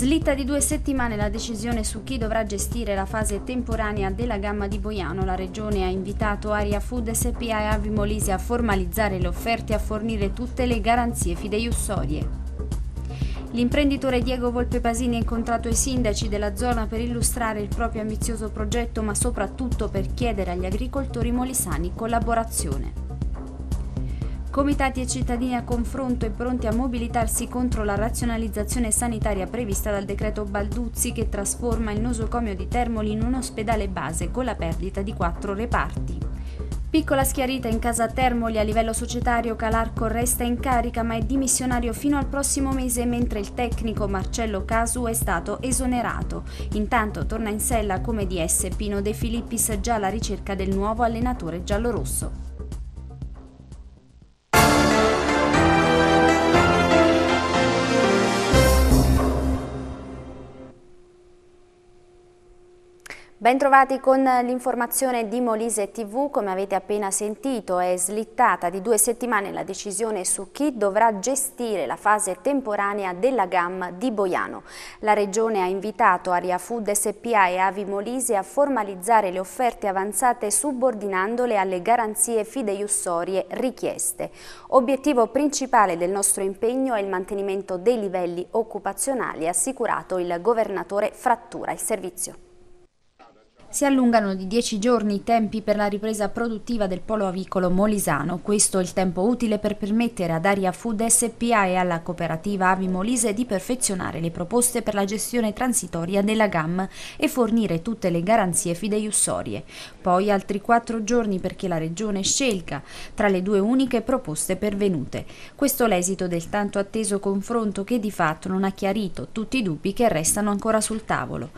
Slitta di due settimane la decisione su chi dovrà gestire la fase temporanea della gamma di Boiano. La regione ha invitato Aria Food SPA e Avi Molise a formalizzare le offerte e a fornire tutte le garanzie fideiussorie. L'imprenditore Diego Volpe Pasini ha incontrato i sindaci della zona per illustrare il proprio ambizioso progetto, ma soprattutto per chiedere agli agricoltori molisani collaborazione. Comitati e cittadini a confronto e pronti a mobilitarsi contro la razionalizzazione sanitaria prevista dal decreto Balduzzi che trasforma il nosocomio di Termoli in un ospedale base con la perdita di quattro reparti. Piccola schiarita in casa Termoli a livello societario Calarco resta in carica ma è dimissionario fino al prossimo mese mentre il tecnico Marcello Casu è stato esonerato. Intanto torna in sella come DS Pino De Filippis già alla ricerca del nuovo allenatore giallorosso. Bentrovati con l'informazione di Molise TV, come avete appena sentito è slittata di due settimane la decisione su chi dovrà gestire la fase temporanea della gamma di Boiano. La Regione ha invitato Aria Food SPA e Avi Molise a formalizzare le offerte avanzate subordinandole alle garanzie fideiussorie richieste. Obiettivo principale del nostro impegno è il mantenimento dei livelli occupazionali, ha assicurato il governatore Frattura. Il servizio. Si allungano di 10 giorni i tempi per la ripresa produttiva del polo avicolo molisano. Questo è il tempo utile per permettere ad Aria Food SPA e alla cooperativa Avi Molise di perfezionare le proposte per la gestione transitoria della gamma e fornire tutte le garanzie fideiussorie. Poi altri 4 giorni perché la Regione scelga tra le due uniche proposte pervenute. Questo l'esito del tanto atteso confronto che di fatto non ha chiarito tutti i dubbi che restano ancora sul tavolo.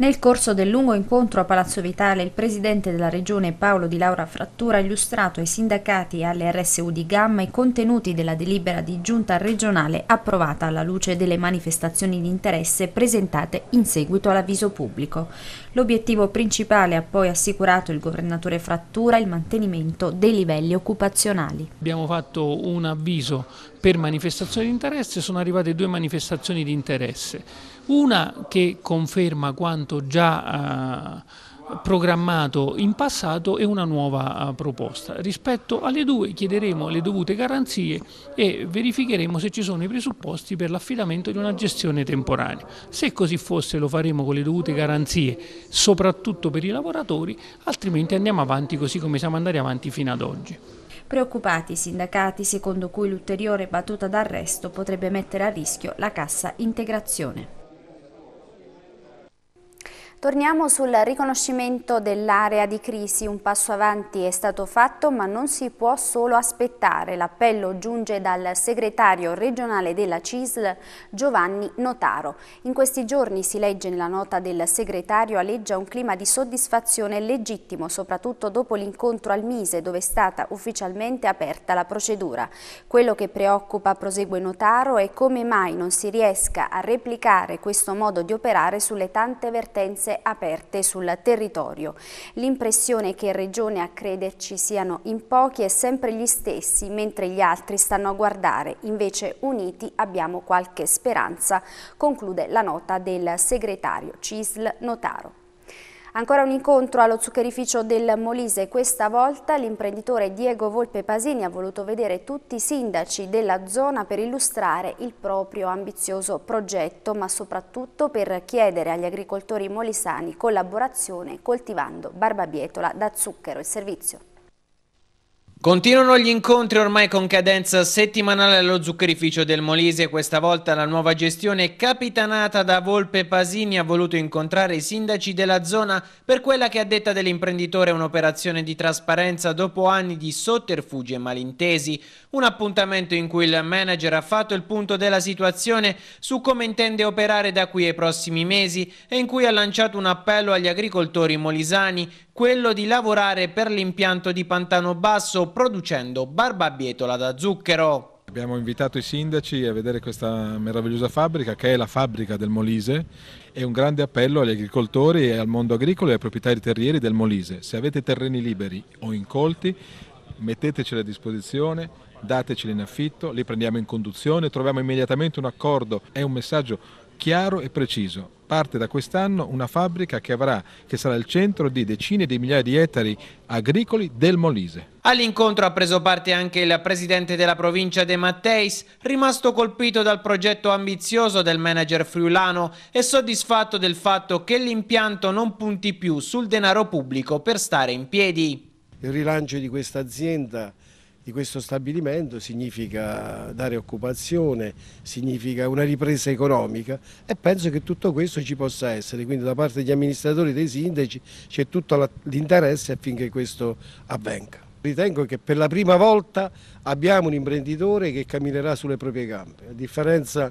Nel corso del lungo incontro a Palazzo Vitale, il presidente della regione Paolo Di Laura Frattura ha illustrato ai sindacati e alle RSU di Gamma i contenuti della delibera di giunta regionale approvata alla luce delle manifestazioni di interesse presentate in seguito all'avviso pubblico. L'obiettivo principale ha poi assicurato il governatore Frattura il mantenimento dei livelli occupazionali. Abbiamo fatto un avviso per manifestazione di interesse sono arrivate due manifestazioni di interesse, una che conferma quanto già eh, programmato in passato e una nuova eh, proposta. Rispetto alle due chiederemo le dovute garanzie e verificheremo se ci sono i presupposti per l'affidamento di una gestione temporanea. Se così fosse lo faremo con le dovute garanzie, soprattutto per i lavoratori, altrimenti andiamo avanti così come siamo andati avanti fino ad oggi preoccupati i sindacati secondo cui l'ulteriore battuta d'arresto potrebbe mettere a rischio la cassa integrazione. Torniamo sul riconoscimento dell'area di crisi. Un passo avanti è stato fatto ma non si può solo aspettare. L'appello giunge dal segretario regionale della CISL Giovanni Notaro. In questi giorni si legge nella nota del segretario alleggia un clima di soddisfazione legittimo soprattutto dopo l'incontro al Mise dove è stata ufficialmente aperta la procedura. Quello che preoccupa, prosegue Notaro, è come mai non si riesca a replicare questo modo di operare sulle tante vertenze imprese aperte sul territorio. L'impressione che in Regione a crederci siano in pochi è sempre gli stessi, mentre gli altri stanno a guardare. Invece uniti abbiamo qualche speranza, conclude la nota del segretario CISL Notaro. Ancora un incontro allo zuccherificio del Molise, questa volta l'imprenditore Diego Volpe Pasini ha voluto vedere tutti i sindaci della zona per illustrare il proprio ambizioso progetto, ma soprattutto per chiedere agli agricoltori molisani collaborazione coltivando barbabietola da zucchero e servizio. Continuano gli incontri ormai con cadenza settimanale allo zuccherificio del Molise. Questa volta la nuova gestione capitanata da Volpe Pasini ha voluto incontrare i sindaci della zona per quella che a detta dell'imprenditore è un'operazione di trasparenza dopo anni di sotterfugi e malintesi. Un appuntamento in cui il manager ha fatto il punto della situazione su come intende operare da qui ai prossimi mesi e in cui ha lanciato un appello agli agricoltori molisani, quello di lavorare per l'impianto di Pantano Basso producendo barbabietola da zucchero. Abbiamo invitato i sindaci a vedere questa meravigliosa fabbrica che è la fabbrica del Molise e un grande appello agli agricoltori e al mondo agricolo e ai proprietari terrieri del Molise. Se avete terreni liberi o incolti metteteceli a disposizione, dateceli in affitto, li prendiamo in conduzione, troviamo immediatamente un accordo, è un messaggio chiaro e preciso parte da quest'anno una fabbrica che, avrà, che sarà il centro di decine di migliaia di ettari agricoli del Molise. All'incontro ha preso parte anche il presidente della provincia De Matteis, rimasto colpito dal progetto ambizioso del manager friulano e soddisfatto del fatto che l'impianto non punti più sul denaro pubblico per stare in piedi. Il rilancio di questa azienda di questo stabilimento significa dare occupazione, significa una ripresa economica e penso che tutto questo ci possa essere, quindi da parte degli amministratori e dei sindaci c'è tutto l'interesse affinché questo avvenga. Ritengo che per la prima volta abbiamo un imprenditore che camminerà sulle proprie gambe, a differenza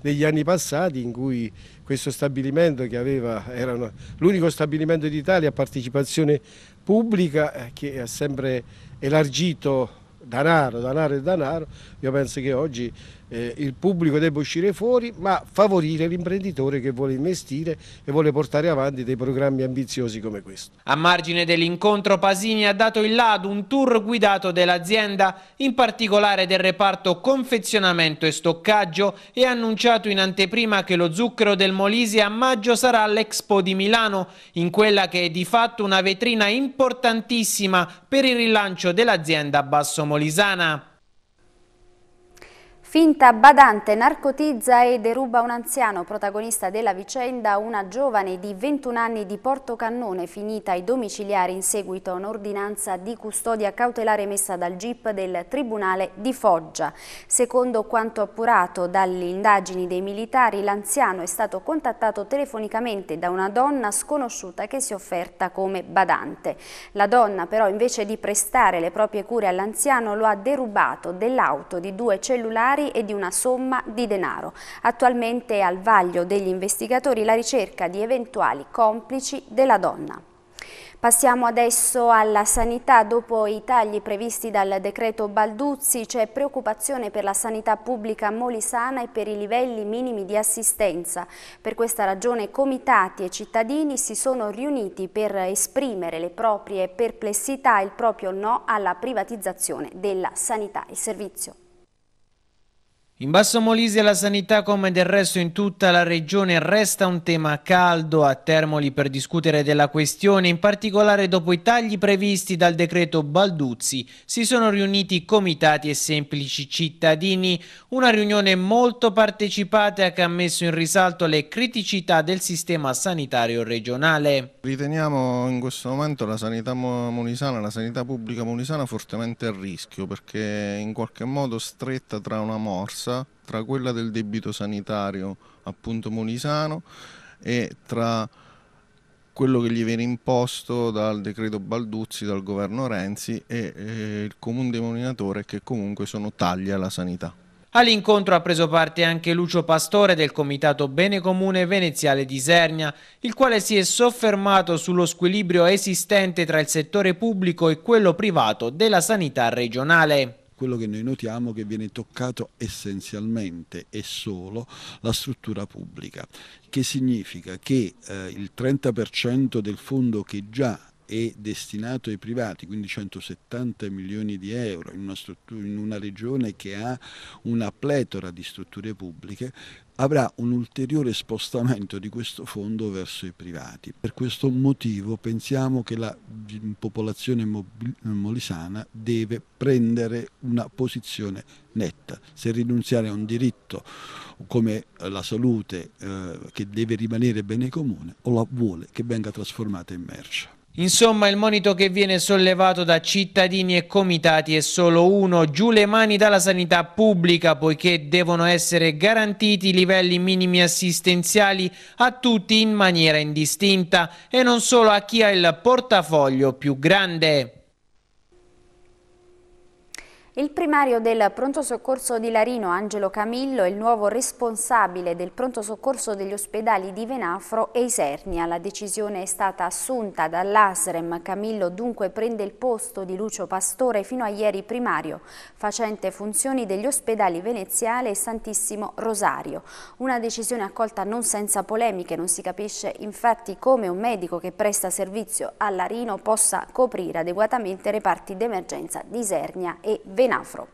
degli anni passati in cui questo stabilimento che aveva, era l'unico stabilimento d'Italia a partecipazione pubblica eh, che ha sempre elargito danaro, danaro e danaro, io penso che oggi eh, il pubblico debba uscire fuori, ma favorire l'imprenditore che vuole investire e vuole portare avanti dei programmi ambiziosi come questo. A margine dell'incontro Pasini ha dato il là ad un tour guidato dell'azienda, in particolare del reparto confezionamento e stoccaggio e ha annunciato in anteprima che lo zucchero del Molise a maggio sarà all'Expo di Milano, in quella che è di fatto una vetrina importantissima per il rilancio dell'azienda basso molisana. Finta badante narcotizza e deruba un anziano, protagonista della vicenda una giovane di 21 anni di Porto Cannone finita ai domiciliari in seguito a un'ordinanza di custodia cautelare messa dal GIP del Tribunale di Foggia. Secondo quanto appurato dalle indagini dei militari, l'anziano è stato contattato telefonicamente da una donna sconosciuta che si è offerta come badante. La donna però invece di prestare le proprie cure all'anziano lo ha derubato dell'auto di due cellulari familiari e di una somma di denaro. Attualmente è al vaglio degli investigatori la ricerca di eventuali complici della donna. Passiamo adesso alla sanità. Dopo i tagli previsti dal decreto Balduzzi c'è preoccupazione per la sanità pubblica molisana e per i livelli minimi di assistenza. Per questa ragione comitati e cittadini si sono riuniti per esprimere le proprie perplessità e il proprio no alla privatizzazione della sanità e servizio. In Basso Molise la sanità, come del resto in tutta la regione, resta un tema caldo a Termoli per discutere della questione, in particolare dopo i tagli previsti dal decreto Balduzzi. Si sono riuniti comitati e semplici cittadini, una riunione molto partecipata che ha messo in risalto le criticità del sistema sanitario regionale. Riteniamo in questo momento la sanità molisana, la sanità pubblica molisana fortemente a rischio perché in qualche modo stretta tra una morsa corsa tra quella del debito sanitario appunto molisano e tra quello che gli viene imposto dal decreto Balduzzi, dal governo Renzi e eh, il comune demoninatore che comunque sono tagli alla sanità. All'incontro ha preso parte anche Lucio Pastore del Comitato Bene Comune Veneziale di Sernia, il quale si è soffermato sullo squilibrio esistente tra il settore pubblico e quello privato della sanità regionale quello che noi notiamo che viene toccato essenzialmente e solo la struttura pubblica, che significa che eh, il 30% del fondo che già e destinato ai privati, quindi 170 milioni di euro in una, in una regione che ha una pletora di strutture pubbliche, avrà un ulteriore spostamento di questo fondo verso i privati. Per questo motivo pensiamo che la popolazione molisana deve prendere una posizione netta. Se rinunziare a un diritto come la salute eh, che deve rimanere bene comune o la vuole che venga trasformata in merce. Insomma, il monito che viene sollevato da cittadini e comitati è solo uno, giù le mani dalla sanità pubblica, poiché devono essere garantiti livelli minimi assistenziali a tutti in maniera indistinta e non solo a chi ha il portafoglio più grande. Il primario del pronto soccorso di Larino, Angelo Camillo, è il nuovo responsabile del pronto soccorso degli ospedali di Venafro e Isernia. La decisione è stata assunta dall'ASREM. Camillo dunque prende il posto di Lucio Pastore fino a ieri primario, facente funzioni degli ospedali Veneziale e Santissimo Rosario. Una decisione accolta non senza polemiche, non si capisce infatti come un medico che presta servizio a Larino possa coprire adeguatamente reparti d'emergenza di Isernia e Venafro. in afro.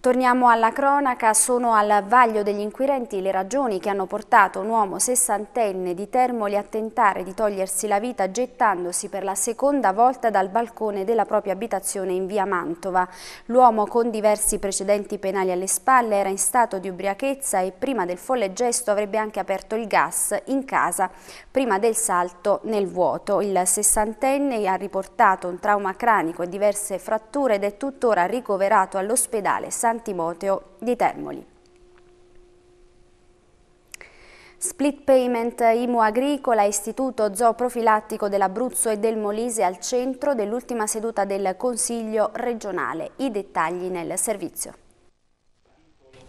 Torniamo alla cronaca, sono al vaglio degli inquirenti le ragioni che hanno portato un uomo sessantenne di Termoli a tentare di togliersi la vita gettandosi per la seconda volta dal balcone della propria abitazione in via Mantova. L'uomo con diversi precedenti penali alle spalle era in stato di ubriachezza e prima del folle gesto avrebbe anche aperto il gas in casa prima del salto nel vuoto. Il sessantenne ha riportato un trauma cranico e diverse fratture ed è tuttora ricoverato all'ospedale San San Timoteo di Termoli. Split payment IMU agricola, istituto zooprofilattico dell'Abruzzo e del Molise al centro dell'ultima seduta del Consiglio regionale. I dettagli nel servizio.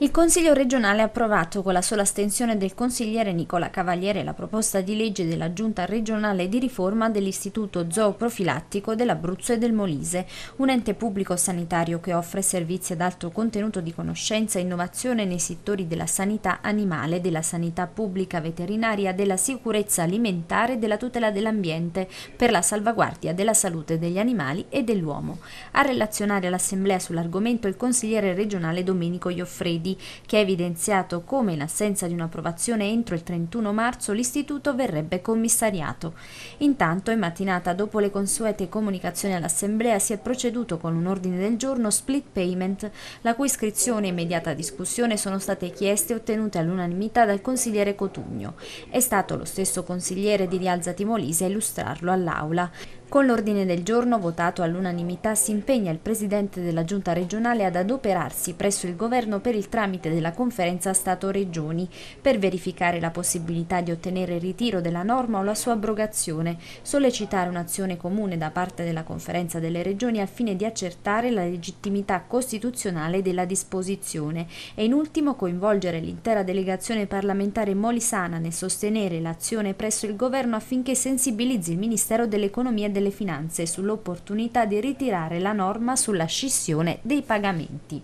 Il Consiglio regionale ha approvato con la sola astensione del consigliere Nicola Cavaliere la proposta di legge della Giunta regionale di riforma dell'Istituto Zooprofilattico dell'Abruzzo e del Molise, un ente pubblico sanitario che offre servizi ad alto contenuto di conoscenza e innovazione nei settori della sanità animale, della sanità pubblica veterinaria, della sicurezza alimentare e della tutela dell'ambiente per la salvaguardia della salute degli animali e dell'uomo. A relazionare all'Assemblea sull'argomento il consigliere regionale Domenico Ioffredi lunedì, che ha evidenziato come in assenza di un'approvazione entro il 31 marzo l'istituto verrebbe commissariato. Intanto, in mattinata, dopo le consuete comunicazioni all'Assemblea, si è proceduto con un ordine del giorno split payment, la cui iscrizione e immediata discussione sono state chieste e ottenute all'unanimità dal consigliere Cotugno. È stato lo stesso consigliere di Rialza Timolise a illustrarlo all'Aula. Con l'ordine del giorno votato all'unanimità si impegna il Presidente della Giunta regionale ad adoperarsi presso il Governo per il tramite della Conferenza Stato-Regioni per verificare la possibilità di ottenere il ritiro della norma o la sua abrogazione, sollecitare un'azione comune da parte della Conferenza delle Regioni al fine di accertare la legittimità costituzionale della disposizione e in ultimo coinvolgere l'intera delegazione parlamentare molisana nel sostenere l'azione presso il Governo affinché sensibilizzi il Ministero dell'Economia e delle delle Finanze sull'opportunità di ritirare la norma sulla scissione dei pagamenti.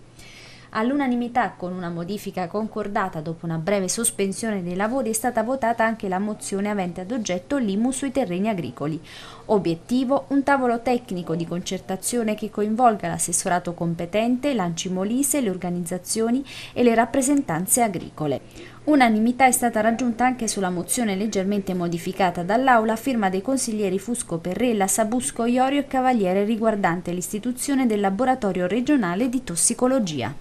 All'unanimità, con una modifica concordata dopo una breve sospensione dei lavori, è stata votata anche la mozione avente ad oggetto l'IMU sui terreni agricoli. Obiettivo, un tavolo tecnico di concertazione che coinvolga l'assessorato competente, l'Anci Molise, le organizzazioni e le rappresentanze agricole. Unanimità è stata raggiunta anche sulla mozione leggermente modificata dall'Aula a firma dei consiglieri Fusco Perrella, Sabusco Iorio e Cavaliere riguardante l'istituzione del laboratorio regionale di tossicologia.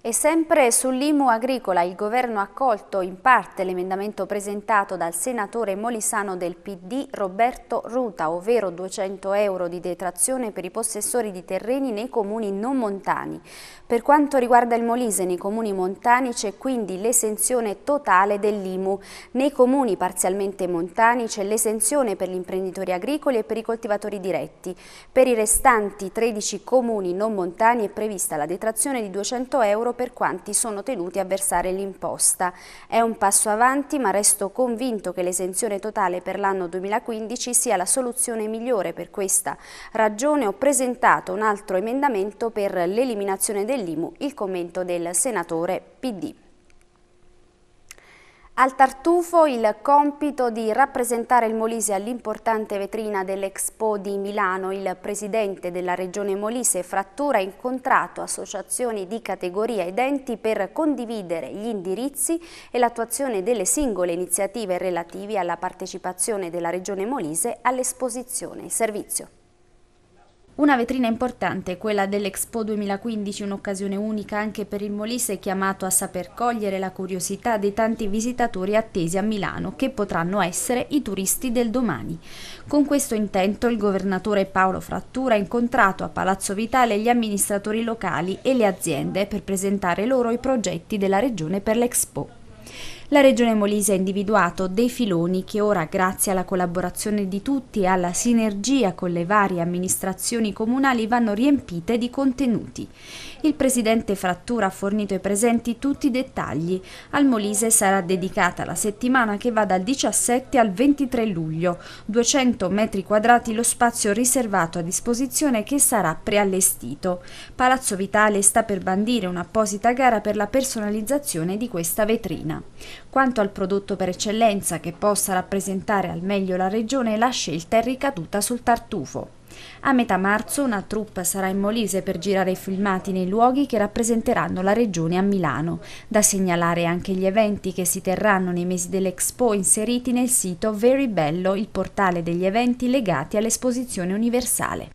E sempre sull'IMU agricola il governo ha accolto in parte l'emendamento presentato dal senatore molisano del PD Roberto Ruta, ovvero 200 euro di detrazione per i possessori di terreni nei comuni non montani. Per quanto riguarda il Molise, nei comuni montani c'è quindi l'esenzione totale dell'IMU. Nei comuni parzialmente montani c'è l'esenzione per gli imprenditori agricoli e per i coltivatori diretti. Per i restanti 13 comuni non montani è prevista la detrazione di 200 euro euro per quanti sono tenuti a versare l'imposta. È un passo avanti ma resto convinto che l'esenzione totale per l'anno 2015 sia la soluzione migliore per questa ragione. Ho presentato un altro emendamento per l'eliminazione dell'IMU, il commento del senatore PD. Al Tartufo il compito di rappresentare il Molise all'importante vetrina dell'Expo di Milano. Il presidente della regione Molise Frattura ha incontrato associazioni di categoria ed enti per condividere gli indirizzi e l'attuazione delle singole iniziative relative alla partecipazione della regione Molise all'esposizione. Il servizio. Una vetrina importante, quella dell'Expo 2015, un'occasione unica anche per il Molise chiamato a saper cogliere la curiosità dei tanti visitatori attesi a Milano che potranno essere i turisti del domani. Con questo intento il governatore Paolo Frattura ha incontrato a Palazzo Vitale gli amministratori locali e le aziende per presentare loro i progetti della regione per l'Expo. La Regione Molise ha individuato dei filoni che ora, grazie alla collaborazione di tutti e alla sinergia con le varie amministrazioni comunali, vanno riempite di contenuti. Il presidente Frattura ha fornito ai presenti tutti i dettagli. Al Molise sarà dedicata la settimana che va dal 17 al 23 luglio, 200 metri quadrati lo spazio riservato a disposizione che sarà preallestito. Palazzo Vitale sta per bandire un'apposita gara per la personalizzazione di questa vetrina. Quanto al prodotto per eccellenza che possa rappresentare al meglio la regione, la scelta è ricaduta sul tartufo. A metà marzo una troupe sarà in Molise per girare i filmati nei luoghi che rappresenteranno la regione a Milano. Da segnalare anche gli eventi che si terranno nei mesi dell'Expo inseriti nel sito Very Bello, il portale degli eventi legati all'esposizione universale.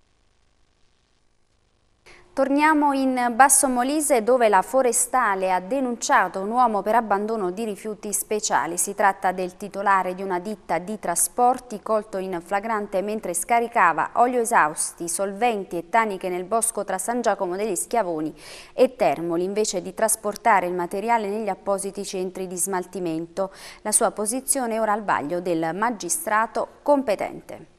Torniamo in Basso Molise dove la forestale ha denunciato un uomo per abbandono di rifiuti speciali. Si tratta del titolare di una ditta di trasporti colto in flagrante mentre scaricava olio esausti, solventi e taniche nel bosco tra San Giacomo degli Schiavoni e Termoli invece di trasportare il materiale negli appositi centri di smaltimento. La sua posizione è ora al vaglio del magistrato competente.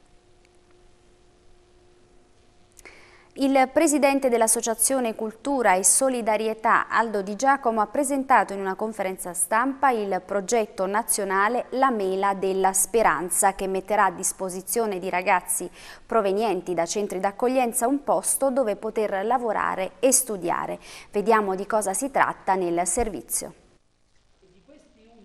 Il presidente dell'Associazione Cultura e Solidarietà Aldo Di Giacomo ha presentato in una conferenza stampa il progetto nazionale La Mela della Speranza che metterà a disposizione di ragazzi provenienti da centri d'accoglienza un posto dove poter lavorare e studiare. Vediamo di cosa si tratta nel servizio.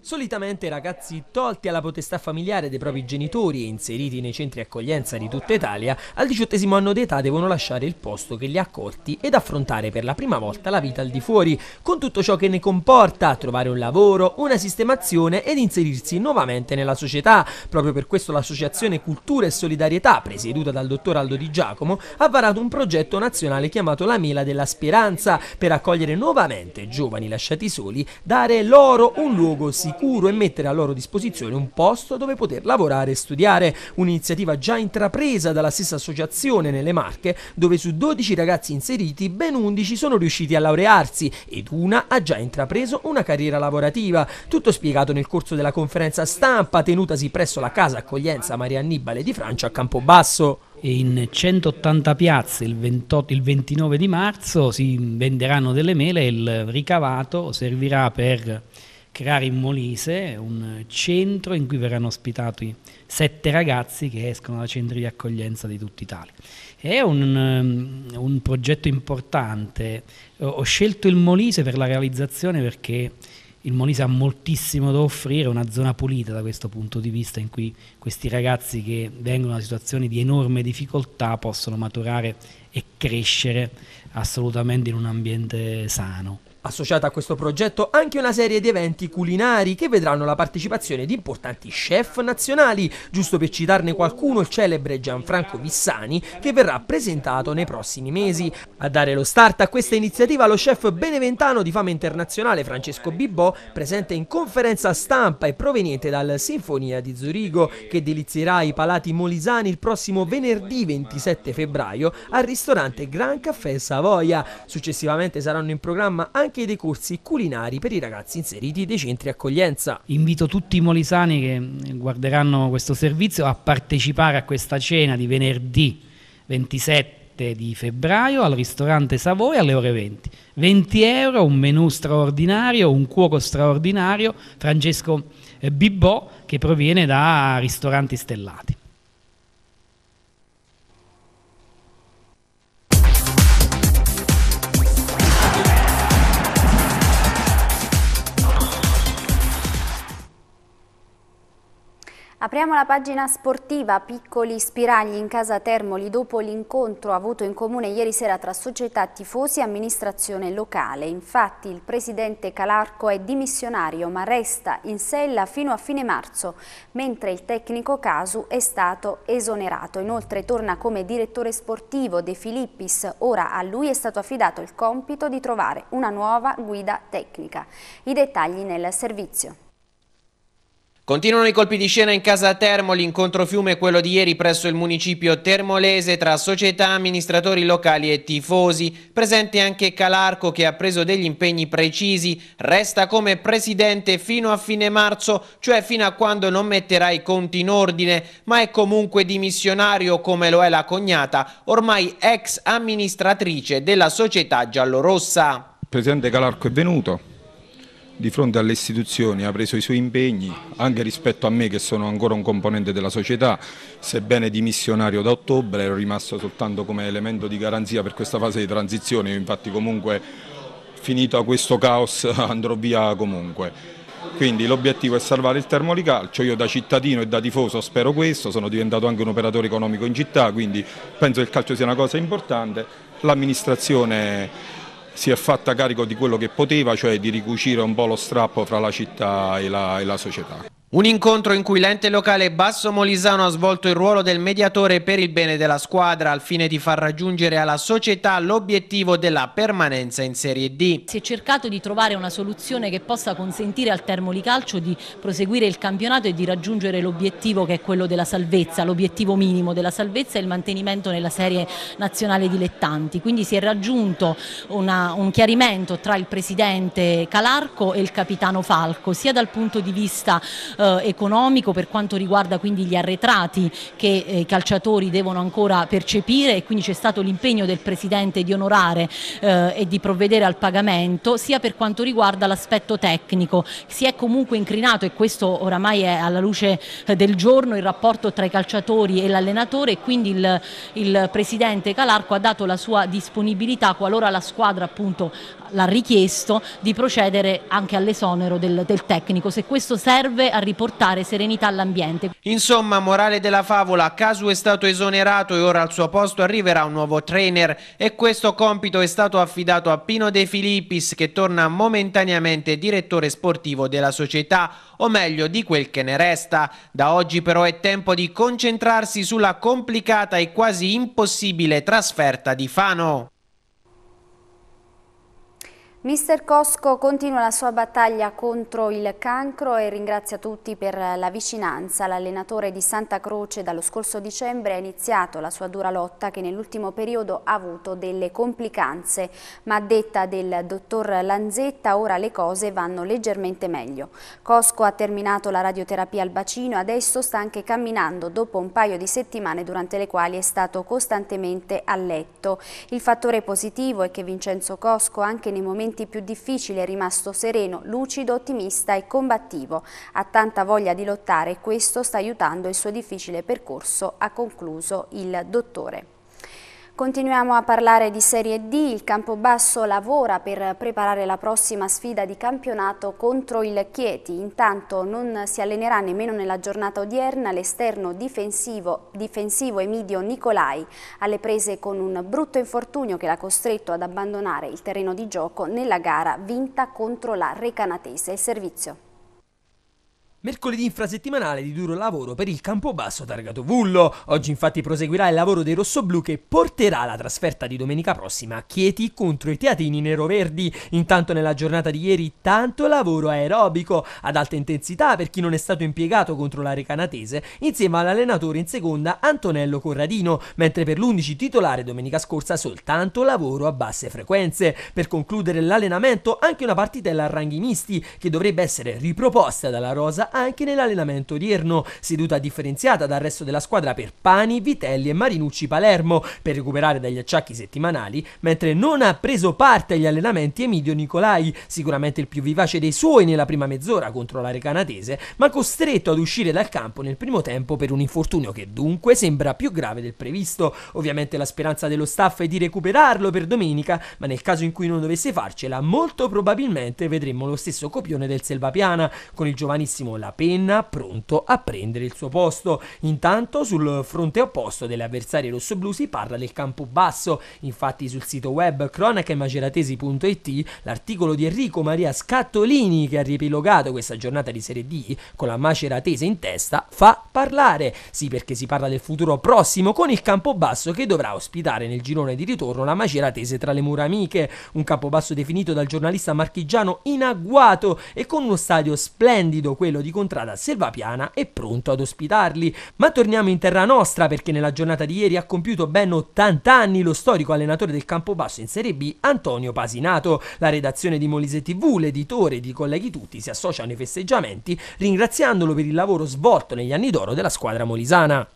Solitamente ragazzi tolti alla potestà familiare dei propri genitori e inseriti nei centri accoglienza di tutta Italia, al diciottesimo anno d'età devono lasciare il posto che li ha accolti ed affrontare per la prima volta la vita al di fuori, con tutto ciò che ne comporta, trovare un lavoro, una sistemazione ed inserirsi nuovamente nella società. Proprio per questo l'associazione Cultura e Solidarietà, presieduta dal dottor Aldo Di Giacomo, ha varato un progetto nazionale chiamato La Mela della Speranza, per accogliere nuovamente giovani lasciati soli, dare loro un luogo sicuro sicuro e mettere a loro disposizione un posto dove poter lavorare e studiare, un'iniziativa già intrapresa dalla stessa associazione nelle Marche, dove su 12 ragazzi inseriti ben 11 sono riusciti a laurearsi ed una ha già intrapreso una carriera lavorativa. Tutto spiegato nel corso della conferenza stampa tenutasi presso la casa accoglienza Maria Annibale di Francia a Campobasso in 180 piazze il, 28, il, 29 di marzo si venderanno delle mele e il ricavato servirà per creare in Molise un centro in cui verranno ospitati sette ragazzi che escono da centri di accoglienza di tutta Italia. È un, um, un progetto importante, ho scelto il Molise per la realizzazione perché il Molise ha moltissimo da offrire, una zona pulita da questo punto di vista in cui questi ragazzi che vengono da situazioni di enorme difficoltà possono maturare e crescere assolutamente in un ambiente sano. Associata a questo progetto anche una serie di eventi culinari che vedranno la partecipazione di importanti chef nazionali, giusto per citarne qualcuno il celebre Gianfranco Vissani che verrà presentato nei prossimi mesi. A dare lo start a questa iniziativa lo chef beneventano di fama internazionale Francesco Bibbo, presente in conferenza stampa e proveniente dal Sinfonia di Zurigo, che delizierà i palati molisani il prossimo venerdì 27 febbraio al ristorante Gran Caffè Savoia. Successivamente saranno in programma anche anche dei corsi culinari per i ragazzi inseriti dei centri accoglienza. Invito tutti i molisani che guarderanno questo servizio a partecipare a questa cena di venerdì 27 di febbraio al ristorante Savoy alle ore 20. 20 euro, un menù straordinario, un cuoco straordinario, Francesco eh, Bibò che proviene da ristoranti stellati. Apriamo la pagina sportiva, piccoli spiragli in casa Termoli dopo l'incontro avuto in comune ieri sera tra società, tifosi e amministrazione locale. Infatti il presidente Calarco è dimissionario ma resta in sella fino a fine marzo, mentre il tecnico Casu è stato esonerato. Inoltre torna come direttore sportivo De Filippis, ora a lui è stato affidato il compito di trovare una nuova guida tecnica. I dettagli nel servizio. Continuano i colpi di scena in casa Termo, l'incontro fiume quello di ieri presso il municipio termolese tra società, amministratori locali e tifosi. Presente anche Calarco che ha preso degli impegni precisi, resta come presidente fino a fine marzo, cioè fino a quando non metterà i conti in ordine, ma è comunque dimissionario come lo è la cognata, ormai ex amministratrice della società giallorossa. presidente Calarco è venuto, di fronte alle istituzioni ha preso i suoi impegni anche rispetto a me che sono ancora un componente della società, sebbene dimissionario da ottobre ero rimasto soltanto come elemento di garanzia per questa fase di transizione, infatti comunque finito questo caos andrò via comunque. Quindi l'obiettivo è salvare il termoricalcio, io da cittadino e da tifoso spero questo, sono diventato anche un operatore economico in città, quindi penso che il calcio sia una cosa importante, l'amministrazione si è fatta carico di quello che poteva, cioè di ricucire un po' lo strappo fra la città e la, e la società. Un incontro in cui l'ente locale Basso Molisano ha svolto il ruolo del mediatore per il bene della squadra al fine di far raggiungere alla società l'obiettivo della permanenza in Serie D. Si è cercato di trovare una soluzione che possa consentire al Termolicalcio di proseguire il campionato e di raggiungere l'obiettivo che è quello della salvezza, l'obiettivo minimo della salvezza e il mantenimento nella serie nazionale dilettanti. Quindi si è raggiunto una, un chiarimento tra il presidente Calarco e il capitano Falco, sia dal punto di vista eh, economico per quanto riguarda quindi gli arretrati che eh, i calciatori devono ancora percepire e quindi c'è stato l'impegno del Presidente di onorare eh, e di provvedere al pagamento sia per quanto riguarda l'aspetto tecnico. Si è comunque incrinato e questo oramai è alla luce eh, del giorno il rapporto tra i calciatori e l'allenatore e quindi il, il Presidente Calarco ha dato la sua disponibilità qualora la squadra appunto l'ha richiesto di procedere anche all'esonero del, del tecnico. Se questo serve a riportare serenità all'ambiente. Insomma, morale della favola, Casu è stato esonerato e ora al suo posto arriverà un nuovo trainer e questo compito è stato affidato a Pino De Filippis che torna momentaneamente direttore sportivo della società, o meglio di quel che ne resta. Da oggi però è tempo di concentrarsi sulla complicata e quasi impossibile trasferta di Fano. Mister Cosco continua la sua battaglia contro il cancro e ringrazia tutti per la vicinanza. L'allenatore di Santa Croce dallo scorso dicembre ha iniziato la sua dura lotta che nell'ultimo periodo ha avuto delle complicanze, ma a detta del dottor Lanzetta ora le cose vanno leggermente meglio. Cosco ha terminato la radioterapia al bacino e adesso sta anche camminando dopo un paio di settimane durante le quali è stato costantemente a letto. Il fattore positivo è che Vincenzo Cosco anche nei momenti momenti più difficili è rimasto sereno, lucido, ottimista e combattivo. Ha tanta voglia di lottare e questo sta aiutando il suo difficile percorso, ha concluso il dottore. Continuiamo a parlare di Serie D, il Campobasso lavora per preparare la prossima sfida di campionato contro il Chieti, intanto non si allenerà nemmeno nella giornata odierna l'esterno difensivo, difensivo Emidio Nicolai, alle prese con un brutto infortunio che l'ha costretto ad abbandonare il terreno di gioco nella gara vinta contro la Recanatese. Il servizio. Mercoledì infrasettimanale di duro lavoro per il Campobasso targato Vullo. Oggi infatti proseguirà il lavoro dei rossoblù che porterà la trasferta di domenica prossima a Chieti contro i teatini neroverdi. Intanto nella giornata di ieri tanto lavoro aerobico ad alta intensità per chi non è stato impiegato contro la Recanatese insieme all'allenatore in seconda Antonello Corradino, mentre per l'11 titolare domenica scorsa soltanto lavoro a basse frequenze. Per concludere l'allenamento anche una partitella a ranghi misti che dovrebbe essere riproposta dalla Rosa anche nell'allenamento odierno, seduta differenziata dal resto della squadra per Pani, Vitelli e Marinucci Palermo per recuperare dagli acciacchi settimanali, mentre non ha preso parte agli allenamenti Emidio Nicolai, sicuramente il più vivace dei suoi nella prima mezz'ora contro la Recanatese, ma costretto ad uscire dal campo nel primo tempo per un infortunio che dunque sembra più grave del previsto. Ovviamente la speranza dello staff è di recuperarlo per domenica, ma nel caso in cui non dovesse farcela, molto probabilmente vedremo lo stesso copione del Selvapiana, con il giovanissimo la penna pronto a prendere il suo posto. Intanto sul fronte opposto delle avversarie rossoblù si parla del campo basso. Infatti sul sito web cronacaemaceratesi.it l'articolo di Enrico Maria Scattolini che ha riepilogato questa giornata di Serie D con la Maceratese in testa fa parlare. Sì perché si parla del futuro prossimo con il campo basso che dovrà ospitare nel girone di ritorno la Maceratese tra le mura amiche. Un campo basso definito dal giornalista marchigiano in agguato e con uno stadio splendido quello di di Contrada Selvapiana è pronto ad ospitarli. Ma torniamo in terra nostra perché nella giornata di ieri ha compiuto ben 80 anni lo storico allenatore del Campobasso in Serie B Antonio Pasinato. La redazione di Molise TV, l'editore ed i colleghi tutti si associano ai festeggiamenti ringraziandolo per il lavoro svolto negli anni d'oro della squadra molisana.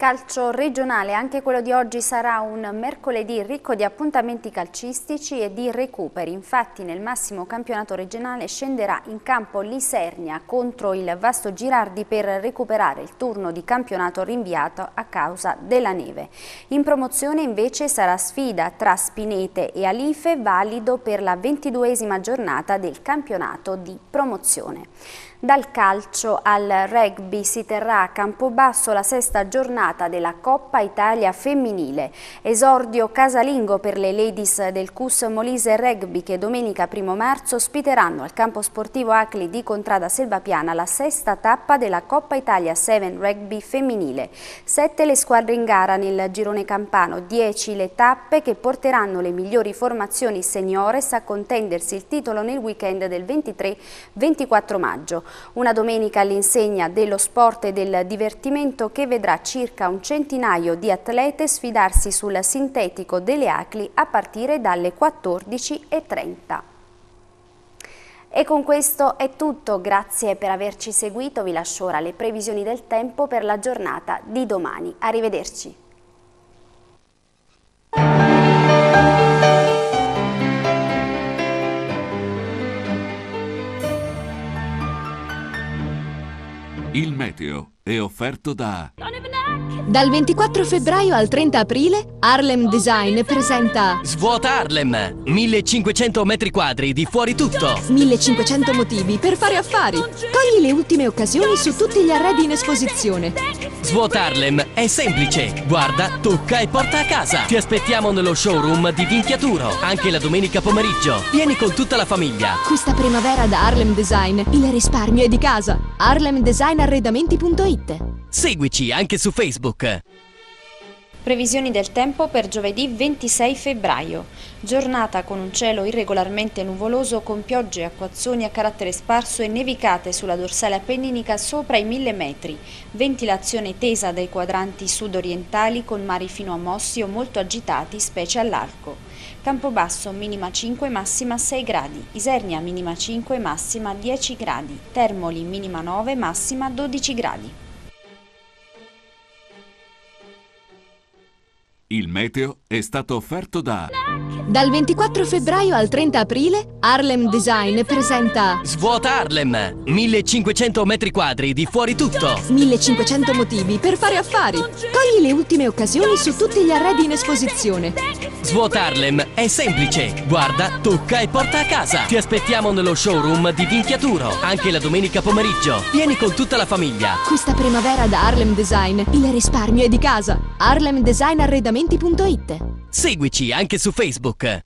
Calcio regionale, anche quello di oggi sarà un mercoledì ricco di appuntamenti calcistici e di recuperi. Infatti nel massimo campionato regionale scenderà in campo l'Isernia contro il Vasto Girardi per recuperare il turno di campionato rinviato a causa della neve. In promozione invece sarà sfida tra Spinete e Alife valido per la ventiduesima giornata del campionato di promozione. Dal calcio al rugby si terrà a Campobasso la sesta giornata della Coppa Italia femminile. Esordio casalingo per le ladies del CUS Molise Rugby che domenica 1 marzo ospiteranno al campo sportivo Acli di Contrada Selvapiana la sesta tappa della Coppa Italia 7 Rugby femminile. Sette le squadre in gara nel girone campano, dieci le tappe che porteranno le migliori formazioni seniores a contendersi il titolo nel weekend del 23-24 maggio. Una domenica all'insegna dello sport e del divertimento che vedrà circa un centinaio di atlete sfidarsi sul sintetico delle Acli a partire dalle 14.30. E con questo è tutto, grazie per averci seguito, vi lascio ora le previsioni del tempo per la giornata di domani. Arrivederci. Il meteo è offerto da... Dal 24 febbraio al 30 aprile, Harlem Design presenta... Svuota Harlem! 1500 metri quadri di fuori tutto! 1500 motivi per fare affari! Cogli le ultime occasioni su tutti gli arredi in esposizione! Svuotarlem è semplice. Guarda, tocca e porta a casa. Ti aspettiamo nello showroom di Vinchiaturo, anche la domenica pomeriggio. Vieni con tutta la famiglia. Questa primavera da Harlem Design, il risparmio è di casa. harlemdesignarredamenti.it Seguici anche su Facebook. Previsioni del tempo per giovedì 26 febbraio. Giornata con un cielo irregolarmente nuvoloso con piogge e acquazzoni a carattere sparso e nevicate sulla dorsale appenninica sopra i 1000 metri. Ventilazione tesa dai quadranti sudorientali con mari fino a Mossi o molto agitati, specie all'arco. Campobasso minima 5, massima 6 gradi. Isernia minima 5, massima 10 gradi. Termoli minima 9, massima 12 gradi. Il meteo è stato offerto da... Dal 24 febbraio al 30 aprile, Harlem Design presenta... Svuota Harlem! 1500 metri quadri di fuori tutto! 1500 motivi per fare affari! Cogli le ultime occasioni su tutti gli arredi in esposizione! Svuota Harlem è semplice! Guarda, tocca e porta a casa! Ti aspettiamo nello showroom di Vinchiaturo, anche la domenica pomeriggio! Vieni con tutta la famiglia! Questa primavera da Harlem Design, il risparmio è di casa! Harlem Design Arredamento appagamenti.it. Seguici anche su Facebook.